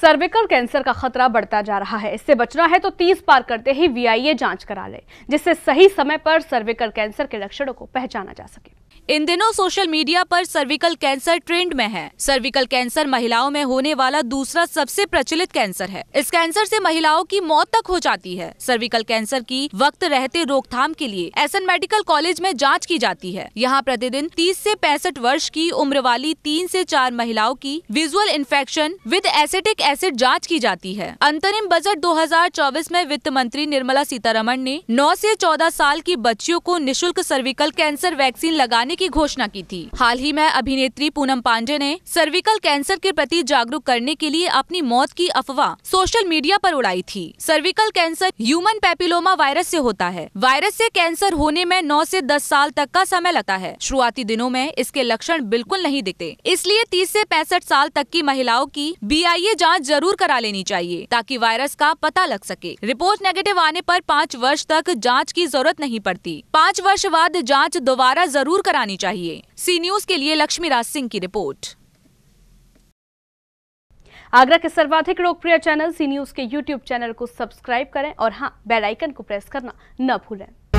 cervical cancer का खतरा बढ़ता जा रहा है इससे बचना है तो 30 पार करते ही वीआईए जांच करा ले जिससे सही समय पर सर्विकल कैंसर के लक्षणों को पहचाना जा सके इन दिनों सोशल मीडिया पर सर्विकल कैंसर ट्रेंड में है सर्विकल कैंसर महिलाओं में होने वाला दूसरा सबसे प्रचलित कैंसर है इस कैंसर से महिलाओं की मौत तक हो जाती है सर्विकल कैंसर की वक्त रहते रोकथाम के लिए एस मेडिकल कॉलेज में जाँच की जाती है यहाँ प्रतिदिन तीस ऐसी पैंसठ वर्ष की उम्र वाली तीन ऐसी चार महिलाओं की विजुअल इन्फेक्शन विद एसिटिक ऐसे जांच की जाती है अंतरिम बजट 2024 में वित्त मंत्री निर्मला सीतारमण ने 9 से 14 साल की बच्चियों को निशुल्क सर्विकल कैंसर वैक्सीन लगाने की घोषणा की थी हाल ही में अभिनेत्री पूनम पांडे ने सर्विकल कैंसर के प्रति जागरूक करने के लिए अपनी मौत की अफवाह सोशल मीडिया आरोप उड़ाई थी cervical cancer human papilloma virus ऐसी होता है वायरस ऐसी कैंसर होने में नौ ऐसी दस साल तक का समय लगता है शुरुआती दिनों में इसके लक्षण बिल्कुल नहीं दिखते इसलिए तीस ऐसी पैंसठ साल तक की महिलाओं की बी आई जांच जरूर करा लेनी चाहिए ताकि वायरस का पता लग सके रिपोर्ट नेगेटिव आने पर पाँच वर्ष तक जाँच की जरूरत नहीं पड़ती पाँच वर्ष बाद जाँच दोबारा जरूर करानी चाहिए सी न्यूज के लिए लक्ष्मी राज सिंह की रिपोर्ट आगरा के सर्वाधिक लोकप्रिय चैनल सी न्यूज के यूट्यूब चैनल को सब्सक्राइब करें और हाँ बेल आइकन को प्रेस करना न भूलें